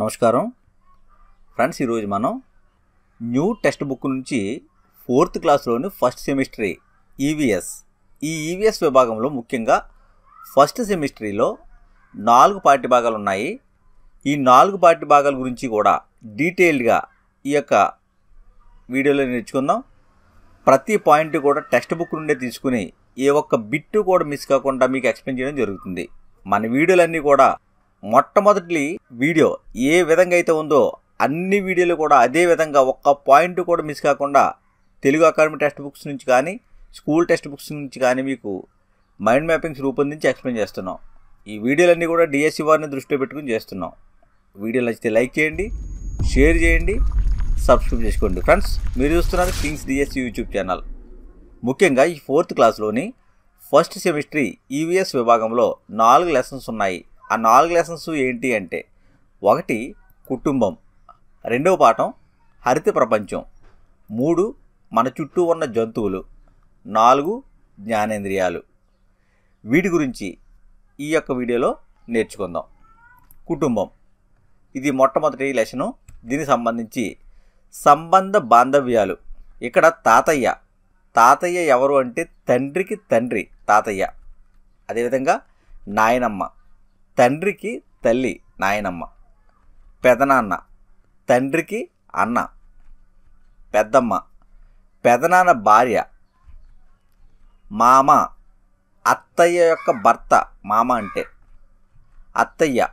నమస్కారం ఫ్రెండ్స్ ఈరోజు మనం న్యూ టెక్స్ట్ బుక్ నుంచి ఫోర్త్ క్లాస్లోని ఫస్ట్ సెమిస్టరీ ఈవీఎస్ e ఈ ఈవీఎస్ e విభాగంలో ముఖ్యంగా ఫస్ట్ సెమిస్టరీలో నాలుగు పాఠ్యభాగాలు ఉన్నాయి ఈ నాలుగు పాఠ్యభాగాల గురించి కూడా డీటెయిల్డ్గా ఈ యొక్క వీడియోలో నేర్చుకుందాం ప్రతి పాయింట్ కూడా టెక్స్ట్ బుక్ నుండే తీసుకుని ఏ ఒక్క బిట్టు కూడా మిస్ కాకుండా మీకు ఎక్స్ప్లెయిన్ చేయడం జరుగుతుంది మన వీడియోలన్నీ కూడా మొట్టమొదటి వీడియో ఏ విధంగా అయితే ఉందో అన్ని వీడియోలు కూడా అదే విధంగా ఒక్క పాయింట్ కూడా మిస్ కాకుండా తెలుగు అకాడమీ టెక్స్ట్ బుక్స్ నుంచి కానీ స్కూల్ టెక్స్ట్ బుక్స్ నుంచి కానీ మీకు మైండ్ మ్యాపింగ్స్ రూపొందించి ఎక్స్ప్లెయిన్ చేస్తున్నాం ఈ వీడియోలన్నీ కూడా డిఎస్సి e వారిని దృష్టిలో పెట్టుకుని చేస్తున్నాం వీడియో నచ్చితే లైక్ చేయండి షేర్ చేయండి సబ్స్క్రైబ్ చేసుకోండి ఫ్రెండ్స్ మీరు చూస్తున్నారు kings DSC e YouTube channel ముఖ్యంగా ఈ ఫోర్త్ క్లాస్లోని ఫస్ట్ సెమిస్ట్రీ ఈవీఎస్ e విభాగంలో నాలుగు లెసన్స్ ఉన్నాయి ఆ నాలుగు లెసన్స్ ఏంటి అంటే ఒకటి కుటుంబం రెండవ పాఠం హరిత ప్రపంచం మూడు మన చుట్టూ ఉన్న జంతువులు నాలుగు జ్ఞానేంద్రియాలు వీటి గురించి ఈ యొక్క వీడియోలో నేర్చుకుందాం కుటుంబం ఇది మొట్టమొదటి లెసను దీనికి సంబంధించి సంబంధ బాంధవ్యాలు ఇక్కడ తాతయ్య తాతయ్య ఎవరు అంటే తండ్రికి తండ్రి తాతయ్య అదేవిధంగా నాయనమ్మ తండ్రికి తల్లి నాయనమ్మ పెదనాన్న తండ్రికి అన్న పెద్దమ్మ పెదనాన్న భార్య మామ అత్తయ్య యొక్క భర్త మామ అంటే అత్తయ్య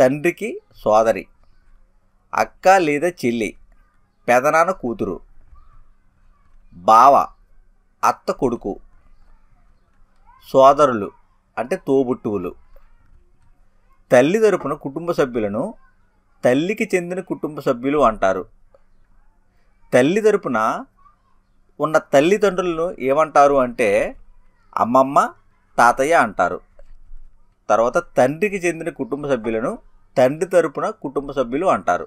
తండ్రికి సోదరి అక్క లేదా చెల్లి పెదనాన్న కూతురు బావ అత్త కొడుకు సోదరులు అంటే తోబుట్టువులు తల్లి తరపున కుటుంబ సభ్యులను తల్లికి చెందిన కుటుంబ సభ్యులు అంటారు తల్లి తరపున ఉన్న తల్లిదండ్రులను ఏమంటారు అంటే అమ్మమ్మ తాతయ్య అంటారు తర్వాత తండ్రికి చెందిన కుటుంబ సభ్యులను తండ్రి తరపున కుటుంబ సభ్యులు అంటారు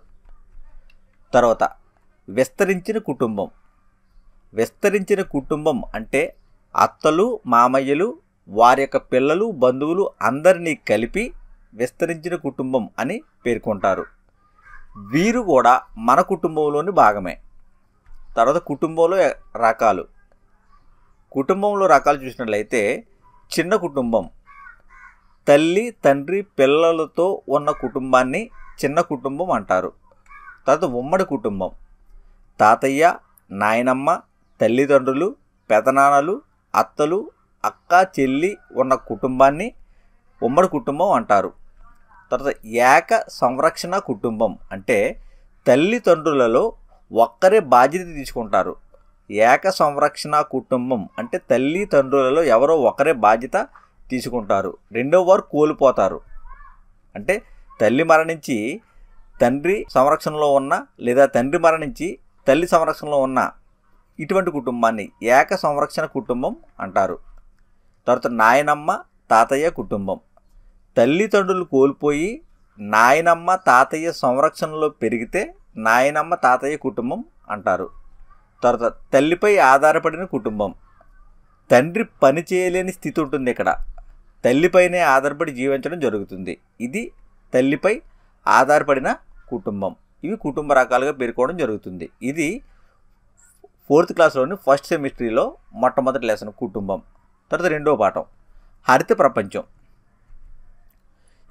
తర్వాత విస్తరించిన కుటుంబం విస్తరించిన కుటుంబం అంటే అత్తలు మామయ్యలు వారి యొక్క పిల్లలు బంధువులు అందరినీ కలిపి విస్తరించిన కుటుంబం అని పేర్కొంటారు వీరు కూడా మన కుటుంబంలోని భాగమే తర్వాత కుటుంబంలో రకాలు కుటుంబంలో రకాలు చూసినట్లయితే చిన్న కుటుంబం తల్లి తండ్రి పిల్లలతో ఉన్న కుటుంబాన్ని చిన్న కుటుంబం అంటారు తర్వాత ఉమ్మడి కుటుంబం తాతయ్య నాయనమ్మ తల్లిదండ్రులు పెదనాన్నలు అత్తలు అక్క చెల్లి ఉన్న కుటుంబాన్ని ఉమ్మడి కుటుంబం అంటారు తర్వాత ఏక సంరక్షణ కుటుంబం అంటే తల్లిదండ్రులలో ఒక్కరే బాధ్యత తీసుకుంటారు ఏక సంరక్షణ కుటుంబం అంటే తల్లిదండ్రులలో ఎవరో ఒకరే బాధ్యత తీసుకుంటారు రెండో వారు కోల్పోతారు అంటే తల్లి మరణించి తండ్రి సంరక్షణలో ఉన్న లేదా తండ్రి మరణించి తల్లి సంరక్షణలో ఉన్న ఇటువంటి కుటుంబాన్ని ఏక సంరక్షణ కుటుంబం అంటారు తర్వాత నాయనమ్మ తాతయ్య కుటుంబం తల్లిదండ్రులు కోల్పోయి నాయనమ్మ తాతయ్య సంరక్షణలో పెరిగితే నాయనమ్మ తాతయ్య కుటుంబం అంటారు తర్వాత తల్లిపై ఆధారపడిన కుటుంబం తండ్రి పని చేయలేని స్థితి ఉంటుంది ఇక్కడ తల్లిపైనే ఆధారపడి జీవించడం జరుగుతుంది ఇది తల్లిపై ఆధారపడిన కుటుంబం ఇవి కుటుంబ రకాలుగా పేర్కోవడం జరుగుతుంది ఇది ఫోర్త్ క్లాస్లోని ఫస్ట్ సెమిస్టరీలో మొట్టమొదటి లెసన్ కుటుంబం తర్వాత రెండవ పాఠం హరిత ప్రపంచం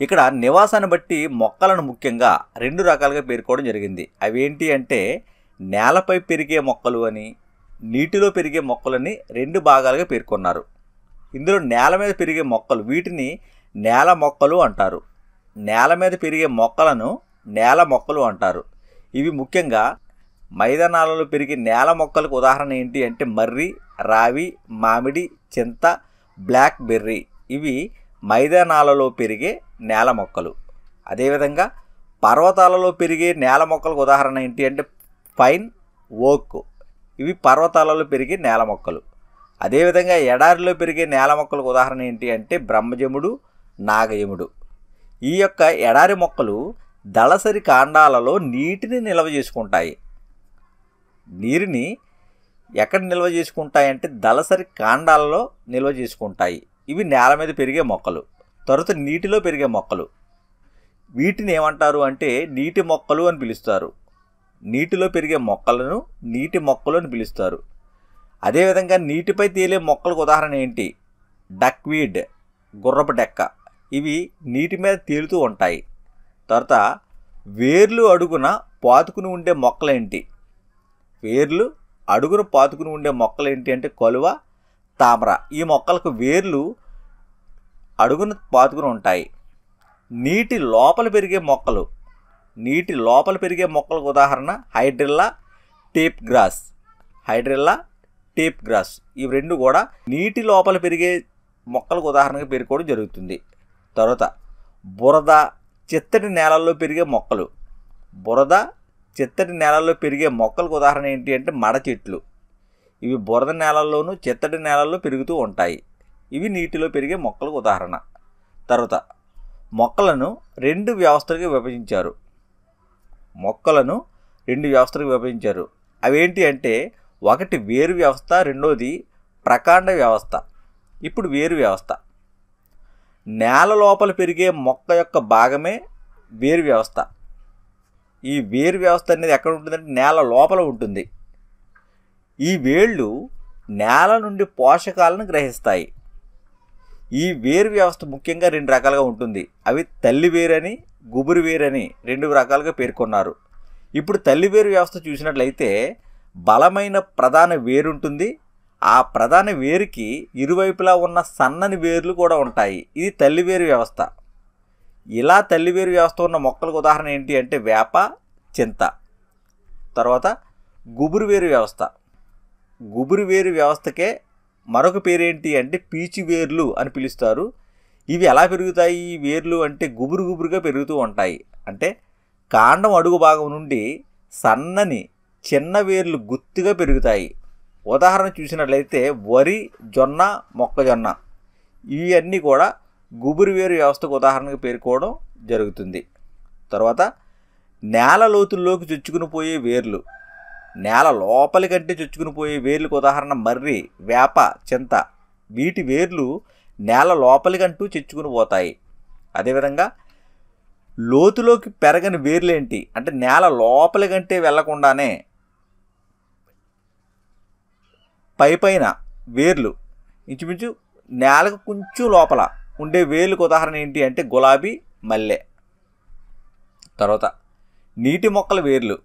ఇక్కడ నివాసాన్ని బట్టి మొక్కలను ముఖ్యంగా రెండు రకాలుగా పేర్కోవడం జరిగింది అవేంటి అంటే నేలపై పెరిగే మొక్కలు అని నీటిలో పెరిగే మొక్కలని రెండు భాగాలుగా పేర్కొన్నారు ఇందులో నేల మీద పెరిగే మొక్కలు వీటిని నేల మొక్కలు అంటారు నేల మీద పెరిగే మొక్కలను నేల మొక్కలు అంటారు ఇవి ముఖ్యంగా మైదానాలలో పెరిగే నేల మొక్కలకు ఉదాహరణ ఏంటి అంటే మర్రి రావి మామిడి చింత బ్లాక్ బెర్రీ ఇవి మైదానాలలో పెరిగే నేల మొక్కలు అదేవిధంగా పర్వతాలలో పెరిగే నేల మొక్కలకు ఉదాహరణ ఏంటి అంటే పైన్ ఓక్ ఇవి పర్వతాలలో పెరిగే నేల మొక్కలు అదేవిధంగా ఎడారిలో పెరిగే నేల మొక్కలకు ఉదాహరణ ఏంటి అంటే బ్రహ్మజముడు నాగయముడు ఈ యొక్క ఎడారి మొక్కలు దళసరి కాండాలలో నీటిని నిల్వ చేసుకుంటాయి నీరుని ఎక్కడ నిల్వ చేసుకుంటాయి అంటే దళసరి కాండాలలో నిల్వ చేసుకుంటాయి ఇవి నేల మీద పెరిగే మొక్కలు తర్వాత నీటిలో పెరిగే మొక్కలు వీటిని ఏమంటారు అంటే నీటి మొక్కలు అని పిలుస్తారు నీటిలో పెరిగే మొక్కలను నీటి మొక్కలు అని పిలుస్తారు అదేవిధంగా నీటిపై తేలే మొక్కలకు ఉదాహరణ ఏంటి డక్వీడ్ గుర్రపు డెక్క ఇవి నీటి మీద తేలుతూ ఉంటాయి తర్వాత వేర్లు అడుగున పాతుకుని ఉండే మొక్కలేంటి వేర్లు అడుగున పాతుకుని ఉండే మొక్కలేంటి అంటే కలువ తామర ఈ మొక్కలకు వేర్లు అడుగున పాతుకుని ఉంటాయి నీటి లోపల పెరిగే మొక్కలు నీటి లోపల పెరిగే మొక్కలకు ఉదాహరణ hydrilla tape grass hydrilla tape grass ఇవి రెండు కూడా నీటి లోపల పెరిగే మొక్కలకు ఉదాహరణగా పేర్కోవడం జరుగుతుంది తర్వాత బురద చిత్తడి నేలల్లో పెరిగే మొక్కలు బురద చిత్తడి నేలల్లో పెరిగే మొక్కలకు ఉదాహరణ ఏంటి అంటే మడ చెట్లు ఇవి బురద నేలల్లోనూ చిత్తడి నేలల్లో పెరుగుతూ ఉంటాయి ఇవి నీటిలో పెరిగే మొక్కలకు ఉదాహరణ తర్వాత మొక్కలను రెండు వ్యవస్థలుగా విభజించారు మొక్కలను రెండు వ్యవస్థలకు విభజించారు అవేంటి అంటే ఒకటి వేరు వ్యవస్థ రెండోది ప్రకాండ వ్యవస్థ ఇప్పుడు వేరు వ్యవస్థ నేల లోపల పెరిగే మొక్క యొక్క భాగమే వేరు వ్యవస్థ ఈ వేరు వ్యవస్థ అనేది ఎక్కడ ఉంటుందంటే నేల లోపల ఉంటుంది ఈ వేళ్ళు నేల నుండి పోషకాలను గ్రహిస్తాయి ఈ వేరు వ్యవస్థ ముఖ్యంగా రెండు రకాలుగా ఉంటుంది అవి తల్లి వేరని గుబురు వేరని రెండు రకాలుగా పేర్కొన్నారు ఇప్పుడు తల్లి వేరు వ్యవస్థ చూసినట్లయితే బలమైన ప్రధాన వేరుంటుంది ఆ ప్రధాన వేరుకి ఇరువైపులా ఉన్న సన్నని వేర్లు కూడా ఉంటాయి ఇది తల్లి వేరు వ్యవస్థ ఇలా తల్లి వేరు వ్యవస్థ ఉన్న మొక్కలకు ఉదాహరణ ఏంటి అంటే వేప చింత తర్వాత గుబురు వేరు వ్యవస్థ గుబురు వేరు వ్యవస్థకే మరొక పేరేంటి అంటే పీచు వేర్లు అని పిలుస్తారు ఇవి ఎలా పెరుగుతాయి ఈ వేర్లు అంటే గుబురు గుబురుగా పెరుగుతూ ఉంటాయి అంటే కాండం అడుగు భాగం నుండి సన్నని చిన్న వేర్లు గుత్తుగా పెరుగుతాయి ఉదాహరణ చూసినట్లయితే వరి జొన్న మొక్కజొన్న ఇవన్నీ కూడా గుబురు వేరు వ్యవస్థకు ఉదాహరణగా పేర్కోవడం జరుగుతుంది తర్వాత నేల లోతుల్లోకి చొచ్చుకుని పోయే వేర్లు నేల లోపలి గడ్డి చొచ్చుకుని పోయే వేర్లకు ఉదాహరణ మర్రి వేప చింత వీటి వేర్లు నేల లోపలికంటూ చెచ్చుకుని పోతాయి అదేవిధంగా లోతులోకి పెరగని వేర్లేంటి అంటే నేల లోపలికంటే వెళ్లకుండానే పైపైన వేర్లు ఇంచుమించు నేలకు కొంచెం లోపల ఉండే వేర్లకు ఉదాహరణ ఏంటి అంటే గులాబీ మల్లె తర్వాత నీటి మొక్కల వేర్లు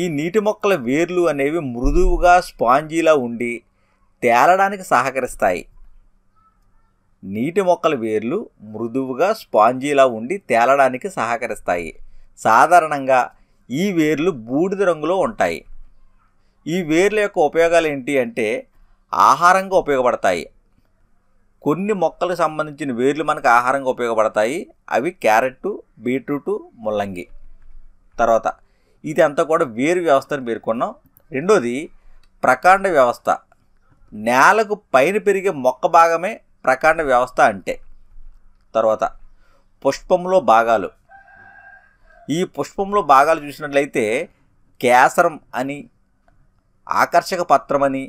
ఈ నీటి మొక్కల వేర్లు అనేవి మృదువుగా స్పాంజీలా ఉండి తేలడానికి సహకరిస్తాయి నీటి మొక్కల వేర్లు మృదువుగా స్పాంజీలా ఉండి తేలడానికి సహకరిస్తాయి సాధారణంగా ఈ వేర్లు బూడిద రంగులో ఉంటాయి ఈ వేర్ల యొక్క ఉపయోగాలు ఏంటి అంటే ఆహారంగా ఉపయోగపడతాయి కొన్ని మొక్కలకు సంబంధించిన వేర్లు మనకు ఆహారంగా ఉపయోగపడతాయి అవి క్యారెట్ బీట్రూటు ముల్లంగి తర్వాత ఇది అంతా కూడా వేరు వ్యవస్థను పేర్కొన్నాం రెండోది ప్రకాండ వ్యవస్థ నేలకు పైన పెరిగే మొక్క భాగమే ప్రకాండ వ్యవస్థ అంటే తర్వాత పుష్పంలో భాగాలు ఈ పుష్పంలో భాగాలు చూసినట్లయితే కేసరం అని ఆకర్షక పత్రమని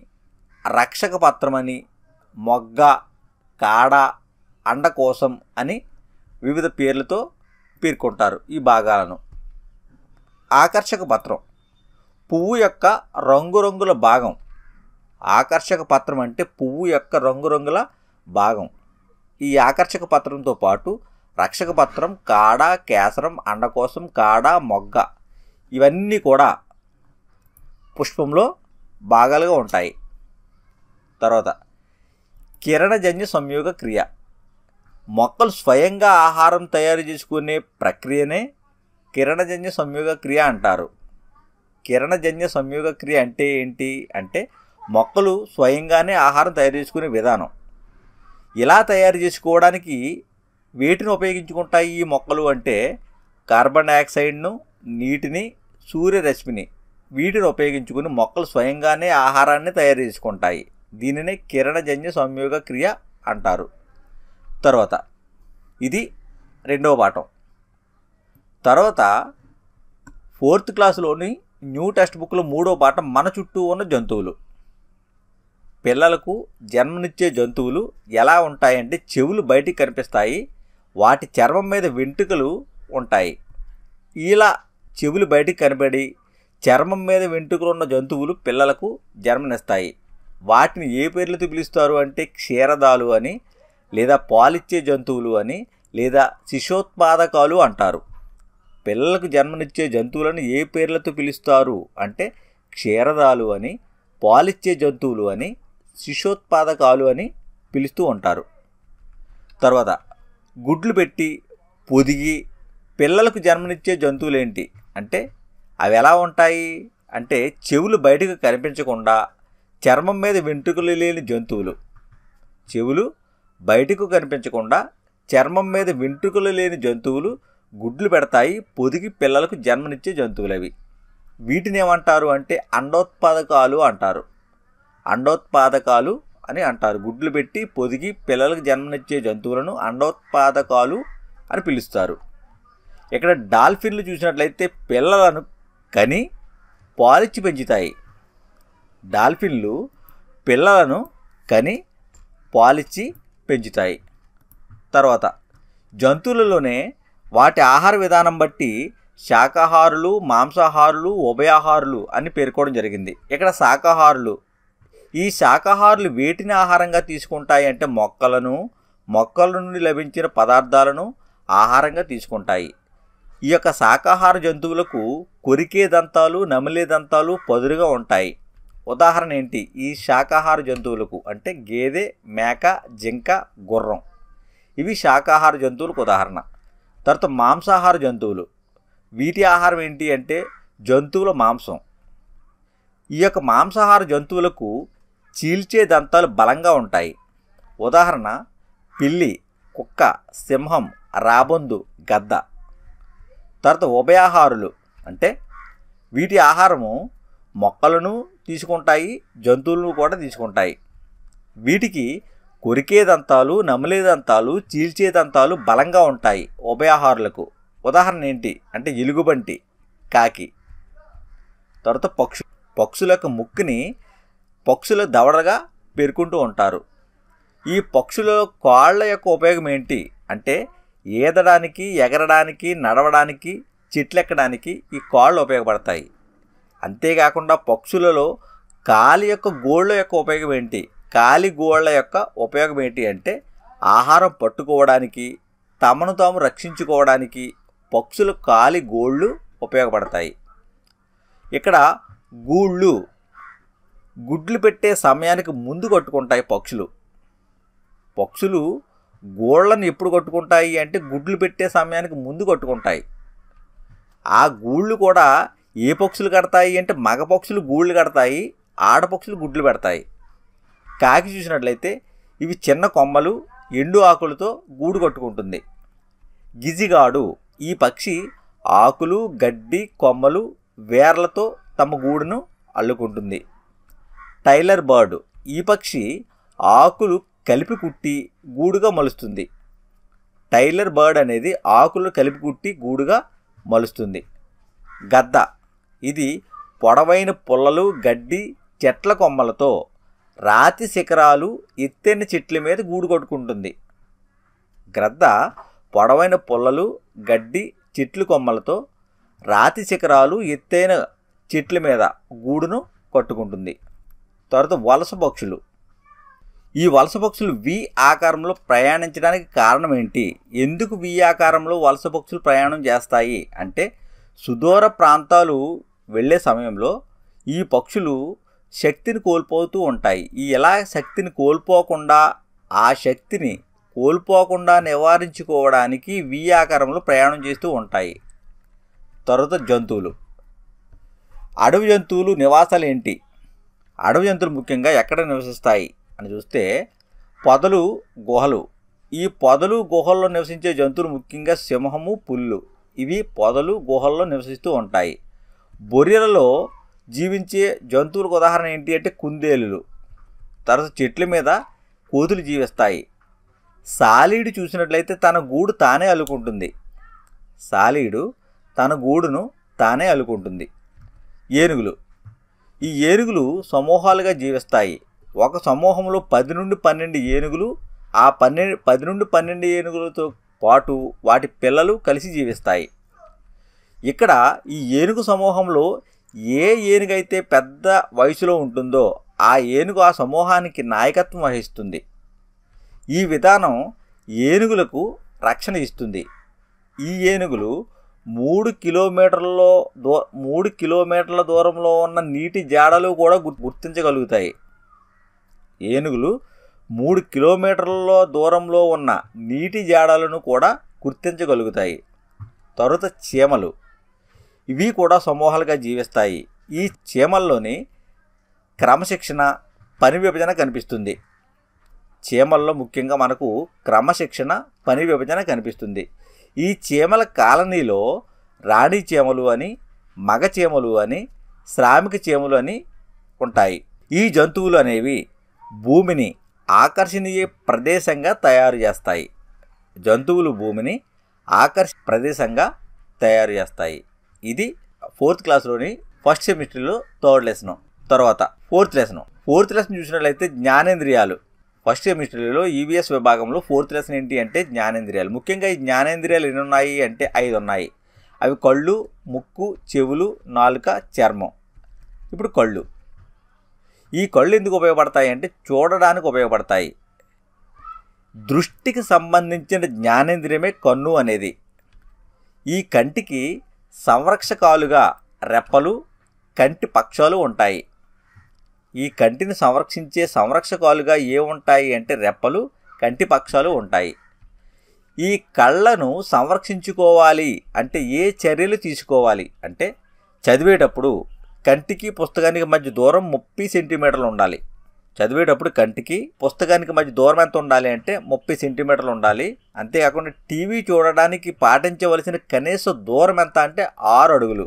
రక్షక పత్రమని మొగ్గ కాడ అండకోసం అని వివిధ పేర్లతో పేర్కొంటారు ఈ భాగాలను ఆకర్షక పత్రం పువ్వు యొక్క రంగురంగుల భాగం ఆకర్షక పత్రం అంటే పువ్వు యొక్క రంగురంగుల భాగం ఈ ఆకర్షక పత్రంతో పాటు రక్షక పత్రం కాడ కేసరం అండకోసం కాడ మొగ్గ ఇవన్నీ కూడా పుష్పంలో భాగాలుగా ఉంటాయి తర్వాత కిరణజన్య సంయోగ క్రియ మొక్కలు స్వయంగా ఆహారం తయారు చేసుకునే ప్రక్రియనే కిరణజన్య సంయోగ క్రియ అంటారు కిరణజన్య సంయోగ క్రియ అంటే ఏంటి అంటే మొక్కలు స్వయంగానే ఆహారం తయారు చేసుకునే విధానం ఇలా తయారు చేసుకోవడానికి వేటిని ఉపయోగించుకుంటాయి ఈ మొక్కలు అంటే కార్బన్ డైఆక్సైడ్ను నీటిని సూర్యరశ్మిని వీటిని ఉపయోగించుకుని మొక్కలు స్వయంగానే ఆహారాన్ని తయారు చేసుకుంటాయి దీనిని కిరణజన్య సంయోగ క్రియ అంటారు తర్వాత ఇది రెండవ పాఠం తర్వాత ఫోర్త్ క్లాస్లోని న్యూ టెక్స్ట్ బుక్లో మూడో పాఠం మన చుట్టూ ఉన్న జంతువులు పిల్లలకు జన్మనిచ్చే జంతువులు ఎలా ఉంటాయంటే చెవులు బయటికి కనిపిస్తాయి వాటి చర్మం మీద వెంట్రుకలు ఉంటాయి ఇలా చెవులు బయటికి కనబడి చర్మం మీద వెంట్రుకలు ఉన్న జంతువులు పిల్లలకు జన్మనిస్తాయి వాటిని ఏ పేర్లతో పిలుస్తారు అంటే క్షీరదాలు అని లేదా పాలిచ్చే జంతువులు అని లేదా శిశోత్పాదకాలు అంటారు పిల్లలకు జన్మనిచ్చే జంతువులను ఏ పేర్లతో పిలుస్తారు అంటే క్షీరదాలు అని పాలిచ్చే జంతువులు అని శిశోత్పాదకాలు అని పిలుస్తూ ఉంటారు తర్వాత గుడ్లు పెట్టి పొదిగి పిల్లలకు జన్మనిచ్చే జంతువులు ఏంటి అంటే అవి ఎలా ఉంటాయి అంటే చెవులు బయటకు కనిపించకుండా చర్మం మీద వెంట్రుకలు లేని జంతువులు చెవులు బయటకు కనిపించకుండా చర్మం మీద వెంట్రుకలు లేని జంతువులు గుడ్లు పెడతాయి పొదిగి పిల్లలకు జన్మనిచ్చే జంతువులవి వీటిని ఏమంటారు అంటే అండోత్పాదకాలు అంటారు అండోత్పాదకాలు అని అంటారు గుడ్లు పెట్టి పొదిగి పిల్లలకు జన్మనిచ్చే జంతువులను అండోత్పాదకాలు అని పిలుస్తారు ఇక్కడ డాల్ఫిన్లు చూసినట్లయితే పిల్లలను కని పాలిచ్చి పెంచుతాయి డాల్ఫిన్లు పిల్లలను కని పాలిచ్చి పెంచుతాయి తర్వాత జంతువులలోనే వాటి ఆహార విధానం బట్టి శాకాహారులు మాంసాహారులు ఉభయాహారులు అని పేర్కోవడం జరిగింది ఇక్కడ శాకాహారులు ఈ శాకాహారులు వేటిని ఆహారంగా తీసుకుంటాయి అంటే మొక్కలను మొక్కల నుండి లభించిన పదార్థాలను ఆహారంగా తీసుకుంటాయి ఈ యొక్క శాకాహార జంతువులకు కొరికే దంతాలు నమిలే దంతాలు పదురుగా ఉంటాయి ఉదాహరణ ఏంటి ఈ శాకాహార జంతువులకు అంటే గేదె మేక జింక గుర్రం ఇవి శాకాహార జంతువులకు ఉదాహరణ తర్వాత మాంసాహార జంతువులు వీటి ఆహారం ఏంటి అంటే జంతువుల మాంసం ఈ యొక్క మాంసాహార జంతువులకు చీల్చే దంతాలు బలంగా ఉంటాయి ఉదాహరణ పిల్లి కుక్క సింహం రాబందు గద్ద తర్వాత ఉభయాహారులు అంటే వీటి ఆహారము మొక్కలను తీసుకుంటాయి జంతువులను కూడా తీసుకుంటాయి వీటికి కొరికేదంతాలు చీల్చే చీల్చేదంతాలు బలంగా ఉంటాయి ఉభయాహారులకు ఉదాహరణ ఏంటి అంటే ఎలుగుబంటి కాకి తర్వాత పక్షు పక్షులకు ముక్కుని పక్షుల దవడగా పేర్కొంటూ ఉంటారు ఈ పక్షుల కాళ్ళ యొక్క ఉపయోగం ఏంటి అంటే ఏదడానికి ఎగరడానికి నడవడానికి చెట్లెక్కడానికి ఈ కాళ్ళు ఉపయోగపడతాయి అంతేకాకుండా పక్షులలో కాలి యొక్క గోళ్ళ యొక్క ఉపయోగం ఏంటి కాలిగోళ్ల యొక్క ఉపయోగం ఏంటి అంటే ఆహారం పట్టుకోవడానికి తమను తాము రక్షించుకోవడానికి పక్షుల కాలి గోళ్ళు ఉపయోగపడతాయి ఇక్కడ గూళ్ళు గుడ్లు పెట్టే సమయానికి ముందు కట్టుకుంటాయి పక్షులు పక్షులు గూళ్ళను ఎప్పుడు కట్టుకుంటాయి అంటే గుడ్లు పెట్టే సమయానికి ముందు కట్టుకుంటాయి ఆ గూళ్ళు కూడా ఏ పక్షులు కడతాయి అంటే మగ పక్షులు గూళ్ళు కడతాయి ఆడపక్షులు గుడ్లు పెడతాయి కాకి చూసినట్లయితే ఇవి చిన్న కొమ్మలు ఎండు ఆకులతో గూడు కట్టుకుంటుంది గిజిగాడు ఈ పక్షి ఆకులు గడ్డి కొమ్మలు వేర్లతో తమ గూడును అల్లుకుంటుంది టైలర్ బర్డ్ ఈ పక్షి ఆకులు కలిపి కుట్టి గూడుగా మలుస్తుంది టైలర్ బర్డ్ అనేది ఆకులు కలిపి కుట్టి గూడుగా మలుస్తుంది గద్ద ఇది పొడవైన పుల్లలు గడ్డి చెట్ల కొమ్మలతో రాతి శిఖరాలు ఎత్తైన చెట్ల మీద గూడు కొట్టుకుంటుంది గ్రద్ద పొడవైన పుల్లలు గడ్డి చెట్లు కొమ్మలతో రాతి శిఖరాలు ఎత్తైన చెట్ల మీద గూడును కట్టుకుంటుంది తర్వాత వలస పక్షులు ఈ వలస పక్షులు వి ఆకారంలో ప్రయాణించడానికి కారణం ఏంటి ఎందుకు వి ఆకారంలో వలస పక్షులు ప్రయాణం చేస్తాయి అంటే సుదూర ప్రాంతాలు వెళ్ళే సమయంలో ఈ పక్షులు శక్తిని కోల్పోతూ ఉంటాయి ఈ ఎలా శక్తిని కోల్పోకుండా ఆ శక్తిని కోల్పోకుండా నివారించుకోవడానికి వి ఆకారంలో ప్రయాణం చేస్తూ ఉంటాయి తర్వాత జంతువులు అడవి జంతువులు నివాసాలు ఏంటి అడవి జంతువులు ముఖ్యంగా ఎక్కడ నివసిస్తాయి అని చూస్తే పొదలు గుహలు ఈ పొదలు గుహల్లో నివసించే జంతువులు ముఖ్యంగా సింహము పుల్లు ఇవి పొదలు గుహల్లో నివసిస్తూ ఉంటాయి బొర్రెలలో జీవించే జంతువులకు ఉదాహరణ ఏంటి అంటే కుందేలులు తర్వాత చెట్ల మీద కోతులు జీవిస్తాయి సాలీడు చూసినట్లయితే తన గూడు తానే అల్లుకుంటుంది సాలీడు తన గూడును తానే అల్లుకుంటుంది ఏనుగులు ఈ ఏనుగులు సమూహాలుగా జీవిస్తాయి ఒక సమూహంలో పది నుండి పన్నెండు ఏనుగులు ఆ పన్నెండు పది నుండి పన్నెండు ఏనుగులతో పాటు వాటి పిల్లలు కలిసి జీవిస్తాయి ఇక్కడ ఈ ఏనుగు సమూహంలో ఏ ఏనుగైతే పెద్ద వయసులో ఉంటుందో ఆ ఏనుగు ఆ సమూహానికి నాయకత్వం వహిస్తుంది ఈ విధానం ఏనుగులకు రక్షణ ఇస్తుంది ఈ ఏనుగులు మూడు కిలోమీటర్లలో దూ మూడు కిలోమీటర్ల దూరంలో ఉన్న నీటి జాడలు కూడా గుర్తించగలుగుతాయి ఏనుగులు మూడు కిలోమీటర్ల దూరంలో ఉన్న నీటి జాడలను కూడా గుర్తించగలుగుతాయి తరువాత చీమలు ఇవి కూడా సమూహాలుగా జీవిస్తాయి ఈ చీమల్లోని క్రమశిక్షణ పని విభజన కనిపిస్తుంది చీమల్లో ముఖ్యంగా మనకు క్రమశిక్షణ పని విభజన కనిపిస్తుంది ఈ చీమల కాలనీలో రాణి చీమలు అని మగ చీమలు అని శ్రామిక చీమలు అని ఉంటాయి ఈ జంతువులు అనేవి భూమిని ఆకర్షణీయ ప్రదేశంగా తయారు చేస్తాయి జంతువులు భూమిని ఆకర్ష ప్రదేశంగా తయారు చేస్తాయి ఇది ఫోర్త్ క్లాస్లోని ఫస్ట్ సెమిస్టర్లో థర్డ్ లెసన్ తర్వాత ఫోర్త్ లెసన్ ఫోర్త్ లెసన్ చూసినట్లయితే జ్ఞానేంద్రియాలు ఫస్ట్ సెమిస్టర్లో ఈవీఎస్ విభాగంలో ఫోర్త్ లెసన్ ఏంటి అంటే జ్ఞానేంద్రియాలు ముఖ్యంగా ఈ జ్ఞానేంద్రియాలు ఎన్ని ఉన్నాయి అంటే ఐదు ఉన్నాయి అవి కళ్ళు ముక్కు చెవులు నాలుక చర్మం ఇప్పుడు కళ్ళు ఈ కళ్ళు ఎందుకు ఉపయోగపడతాయి అంటే చూడడానికి ఉపయోగపడతాయి దృష్టికి సంబంధించిన జ్ఞానేంద్రియమే కన్ను అనేది ఈ కంటికి సంరక్షకాలుగా రెప్పలు కంటి పక్షాలు ఉంటాయి ఈ కంటిని సంరక్షించే సంరక్షకాలుగా ఏముంటాయి అంటే రెప్పలు కంటి పక్షాలు ఉంటాయి ఈ కళ్ళను సంరక్షించుకోవాలి అంటే ఏ చర్యలు తీసుకోవాలి అంటే చదివేటప్పుడు కంటికి పుస్తకానికి మధ్య దూరం ముప్పై సెంటీమీటర్లు ఉండాలి చదివేటప్పుడు కంటికి పుస్తకానికి మధ్య దూరం ఎంత ఉండాలి అంటే ముప్పై సెంటీమీటర్లు ఉండాలి అంతేకాకుండా టీవీ చూడడానికి పాటించవలసిన కనీస దూరం ఎంత అంటే ఆరు అడుగులు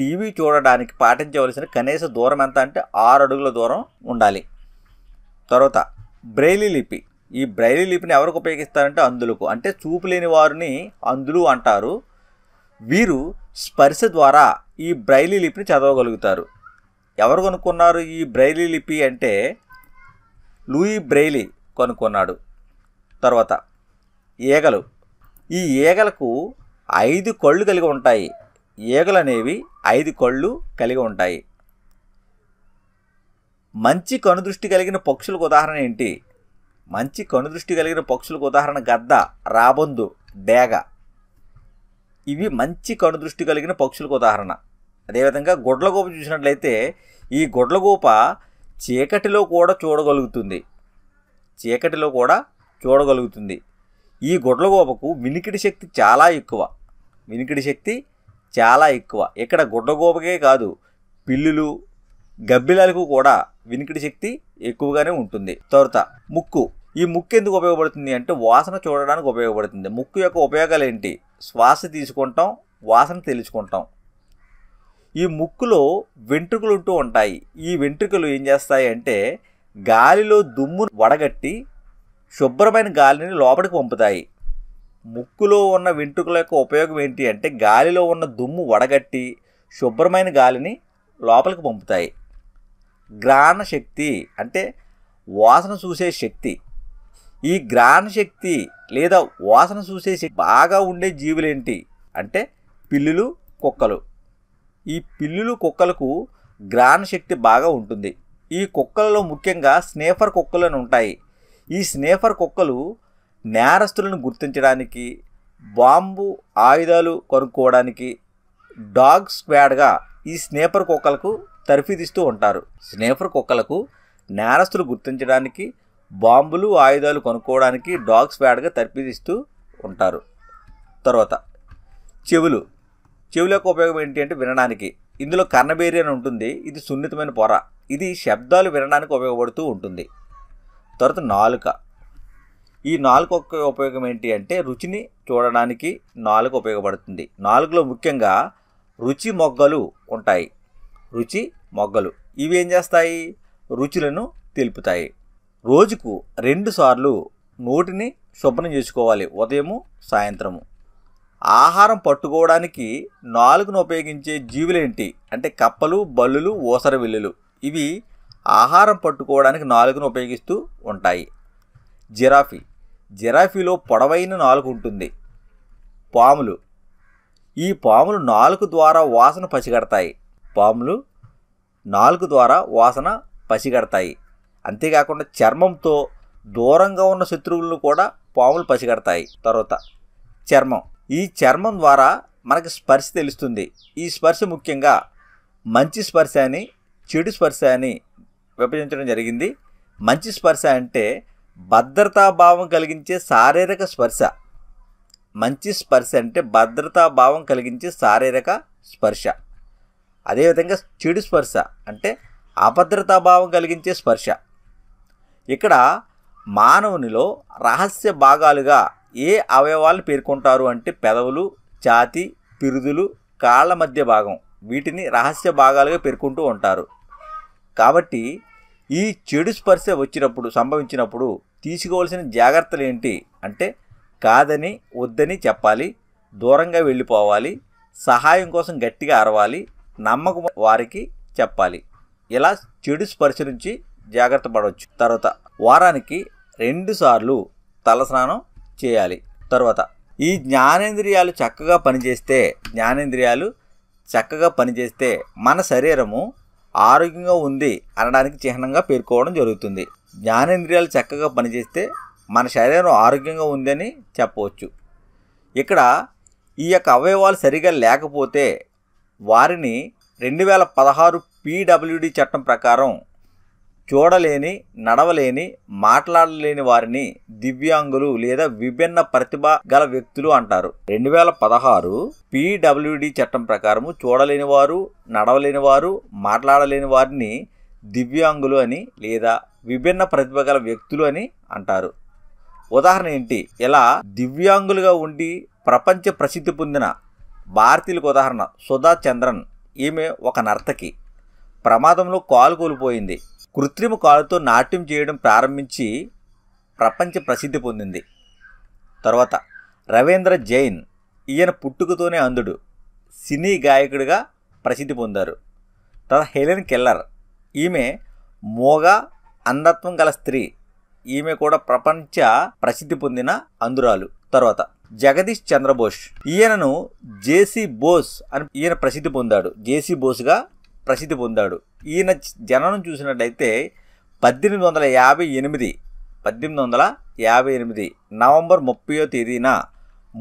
టీవీ చూడడానికి పాటించవలసిన కనీస దూరం ఎంత అంటే ఆరు అడుగుల దూరం ఉండాలి తర్వాత బ్రైలీ లిపి ఈ బ్రైలీ లిపిని ఎవరికి ఉపయోగిస్తారంటే అందులకు అంటే చూపు లేని వారిని అందులు అంటారు వీరు స్పర్శ ద్వారా ఈ బ్రైలీ లిపిని చదవగలుగుతారు ఎవరు కొనుక్కున్నారు ఈ బ్రైలీ లిపి అంటే లూయి బ్రైలీ కొనుక్కున్నాడు తర్వాత ఈగలు ఈ ఈగలకు ఐదు కళ్ళు కలిగి ఉంటాయి ఈగలు అనేవి ఐదు కళ్ళు కలిగి ఉంటాయి మంచి కనుదృష్టి కలిగిన పక్షులకు ఉదాహరణ ఏంటి మంచి కనుదృష్టి కలిగిన పక్షులకు ఉదాహరణ గద్ద రాబందు డేగ ఇవి మంచి కనుదృష్టి కలిగిన పక్షులకు ఉదాహరణ అదేవిధంగా గొడ్లగోప చూసినట్లయితే ఈ గొడ్లగోప చీకటిలో కూడా చూడగలుగుతుంది చీకటిలో కూడా చూడగలుగుతుంది ఈ గొడ్లగోపకు వినికిడి శక్తి చాలా ఎక్కువ వినికిడి శక్తి చాలా ఎక్కువ ఇక్కడ గొడ్లగోపకే కాదు పిల్లులు గబ్బిలాలకు కూడా వినికిడి శక్తి ఎక్కువగానే ఉంటుంది తర్వాత ముక్కు ఈ ముక్కు ఎందుకు ఉపయోగపడుతుంది అంటే వాసన చూడడానికి ఉపయోగపడుతుంది ముక్కు యొక్క ఉపయోగాలు ఏంటి శ్వాస తీసుకుంటాం వాసన తెలుసుకుంటాం ఈ ముక్కులో వెంట్రుకలుంటూ ఉంటాయి ఈ వెంట్రుకలు ఏం చేస్తాయి అంటే గాలిలో దుమ్ము వడగట్టి శుభ్రమైన గాలిని లోపలికి పంపుతాయి ముక్కులో ఉన్న వెంట్రుకల యొక్క ఉపయోగం ఏంటి అంటే గాలిలో ఉన్న దుమ్ము వడగట్టి శుభ్రమైన గాలిని లోపలికి పంపుతాయి గ్రాణ శక్తి అంటే వాసన చూసే శక్తి ఈ గ్రాణ శక్తి లేదా వాసన చూసే శక్తి బాగా ఉండే జీవులేంటి అంటే పిల్లులు కుక్కలు ఈ పిల్లులు కుక్కలకు గ్రాణ శక్తి బాగా ఉంటుంది ఈ కుక్కలలో ముఖ్యంగా స్నేఫర్ అని ఉంటాయి ఈ స్నేఫర్ కుక్కలు నేరస్తులను గుర్తించడానికి బాంబు ఆయుధాలు కొనుక్కోవడానికి డాగ్ స్క్వాడ్గా ఈ స్నేపర్ కుక్కలకు తరిఫీదిస్తూ ఉంటారు స్నేపర్ కుక్కలకు నేరస్తులు గుర్తించడానికి బాంబులు ఆయుధాలు కొనుక్కోవడానికి డాగ్ స్క్వాడ్గా తరఫీదిస్తూ ఉంటారు తర్వాత చెవులు చెవులకు ఉపయోగం ఏంటి అంటే వినడానికి ఇందులో కర్ణబేరి అని ఉంటుంది ఇది సున్నితమైన పొర ఇది శబ్దాలు వినడానికి ఉపయోగపడుతూ ఉంటుంది తర్వాత నాలుక ఈ ఒక్క ఉపయోగం ఏంటి అంటే రుచిని చూడడానికి నాలుక ఉపయోగపడుతుంది నాలుగులో ముఖ్యంగా రుచి మొగ్గలు ఉంటాయి రుచి మొగ్గలు ఇవి ఏం చేస్తాయి రుచులను తెలుపుతాయి రోజుకు రెండుసార్లు నోటిని శుభ్రం చేసుకోవాలి ఉదయము సాయంత్రము ఆహారం పట్టుకోవడానికి నాలుగును ఉపయోగించే జీవులేంటి అంటే కప్పలు బల్లులు విల్లులు ఇవి ఆహారం పట్టుకోవడానికి నాలుగును ఉపయోగిస్తూ ఉంటాయి జిరాఫీ జిరాఫీలో పొడవైన నాలుగు ఉంటుంది పాములు ఈ పాములు నాలుగు ద్వారా వాసన పసిగడతాయి పాములు నాలుగు ద్వారా వాసన పసిగడతాయి అంతేకాకుండా చర్మంతో దూరంగా ఉన్న శత్రువులను కూడా పాములు పసిగడతాయి తర్వాత చర్మం ఈ చర్మం ద్వారా మనకు స్పర్శ తెలుస్తుంది ఈ స్పర్శ ముఖ్యంగా మంచి స్పర్శ అని చెడు స్పర్శ అని విభజించడం జరిగింది మంచి స్పర్శ అంటే భద్రతాభావం కలిగించే శారీరక స్పర్శ మంచి స్పర్శ అంటే భద్రతాభావం కలిగించే శారీరక స్పర్శ అదేవిధంగా చెడు స్పర్శ అంటే అభద్రతాభావం కలిగించే స్పర్శ ఇక్కడ మానవునిలో రహస్య భాగాలుగా ఏ అవయవాలను పేర్కొంటారు అంటే పెదవులు ఛాతి పిరుదులు కాళ్ళ మధ్య భాగం వీటిని రహస్య భాగాలుగా పేర్కొంటూ ఉంటారు కాబట్టి ఈ చెడు స్పర్శ వచ్చినప్పుడు సంభవించినప్పుడు తీసుకోవాల్సిన జాగ్రత్తలు ఏంటి అంటే కాదని వద్దని చెప్పాలి దూరంగా వెళ్ళిపోవాలి సహాయం కోసం గట్టిగా అరవాలి నమ్మకం వారికి చెప్పాలి ఇలా చెడు స్పర్శ నుంచి జాగ్రత్త పడవచ్చు తర్వాత వారానికి రెండుసార్లు తలస్నానం చేయాలి తర్వాత ఈ జ్ఞానేంద్రియాలు చక్కగా పనిచేస్తే జ్ఞానేంద్రియాలు చక్కగా పనిచేస్తే మన శరీరము ఆరోగ్యంగా ఉంది అనడానికి చిహ్నంగా పేర్కోవడం జరుగుతుంది జ్ఞానేంద్రియాలు చక్కగా పనిచేస్తే మన శరీరం ఆరోగ్యంగా ఉందని చెప్పవచ్చు ఇక్కడ ఈ యొక్క అవయవాలు సరిగా లేకపోతే వారిని రెండు వేల పదహారు పీడబ్ల్యూడి చట్టం ప్రకారం చూడలేని నడవలేని మాట్లాడలేని వారిని దివ్యాంగులు లేదా విభిన్న ప్రతిభ గల వ్యక్తులు అంటారు రెండు వేల పదహారు పీడబ్ల్యూడి చట్టం ప్రకారము చూడలేని వారు నడవలేని వారు మాట్లాడలేని వారిని దివ్యాంగులు అని లేదా విభిన్న ప్రతిభ గల వ్యక్తులు అని అంటారు ఉదాహరణ ఏంటి ఇలా దివ్యాంగులుగా ఉండి ప్రపంచ ప్రసిద్ధి పొందిన భారతీయులకు ఉదాహరణ సుధా చంద్రన్ ఈమె ఒక నర్తకి ప్రమాదంలో కాలు కోల్పోయింది కృత్రిమ కాలుతో నాట్యం చేయడం ప్రారంభించి ప్రపంచ ప్రసిద్ధి పొందింది తర్వాత రవీంద్ర జైన్ ఈయన పుట్టుకతోనే అందుడు సినీ గాయకుడిగా ప్రసిద్ధి పొందారు తర్వాత హెలెన్ కెల్లర్ ఈమె మోగ అంధత్వం గల స్త్రీ ఈమె కూడా ప్రపంచ ప్రసిద్ధి పొందిన అందురాలు తర్వాత జగదీష్ చంద్రబోస్ ఈయనను జేసీ బోస్ అని ఈయన ప్రసిద్ధి పొందాడు జేసీ బోస్గా ప్రసిద్ధి పొందాడు ఈయన జననం చూసినట్లయితే పద్దెనిమిది వందల యాభై ఎనిమిది పద్దెనిమిది వందల యాభై ఎనిమిది నవంబర్ ముప్పయో తేదీన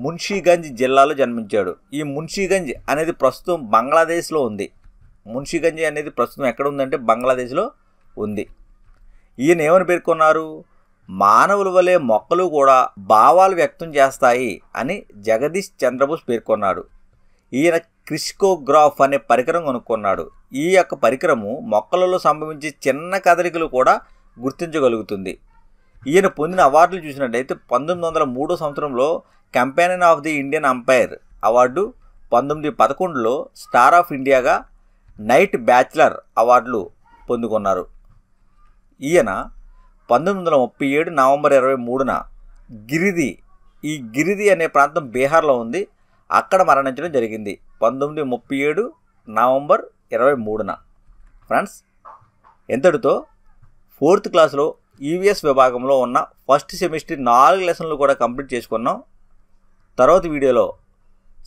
మున్షీగంజ్ జిల్లాలో జన్మించాడు ఈ మున్షీగంజ్ అనేది ప్రస్తుతం బంగ్లాదేశ్లో ఉంది మున్షీగంజ్ అనేది ప్రస్తుతం ఎక్కడ ఉందంటే బంగ్లాదేశ్లో ఉంది ఈయన ఏమని పేర్కొన్నారు మానవుల వలె మొక్కలు కూడా భావాలు వ్యక్తం చేస్తాయి అని జగదీష్ చంద్రబోస్ పేర్కొన్నాడు ఈయన క్రిస్కోగ్రాఫ్ అనే పరికరం కొనుక్కున్నాడు ఈ యొక్క పరికరము మొక్కలలో సంభవించే చిన్న కదలికలు కూడా గుర్తించగలుగుతుంది ఈయన పొందిన అవార్డులు చూసినట్టయితే పంతొమ్మిది వందల మూడో సంవత్సరంలో companion of the Indian Empire award పంతొమ్మిది పదకొండులో స్టార్ ఆఫ్ ఇండియాగా నైట్ బ్యాచిలర్ అవార్డులు పొందుకున్నారు ఈయన పంతొమ్మిది వందల ముప్పై ఏడు నవంబర్ ఇరవై మూడున గిరిది ఈ గిరిది అనే ప్రాంతం బీహార్లో ఉంది అక్కడ మరణించడం జరిగింది పంతొమ్మిది ముప్పై ఏడు నవంబర్ ఇరవై మూడున ఫ్రెండ్స్ ఎంతటితో ఫోర్త్ క్లాస్లో ఈవీఎస్ e విభాగంలో ఉన్న ఫస్ట్ సెమిస్టర్ నాలుగు లెసన్లు కూడా కంప్లీట్ చేసుకున్నాం తర్వాత వీడియోలో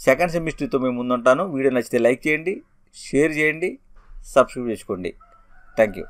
సెకండ్ సెమిస్టర్తో మేము ముందుంటాను వీడియో నచ్చితే లైక్ చేయండి షేర్ చేయండి సబ్స్క్రైబ్ చేసుకోండి థ్యాంక్ యూ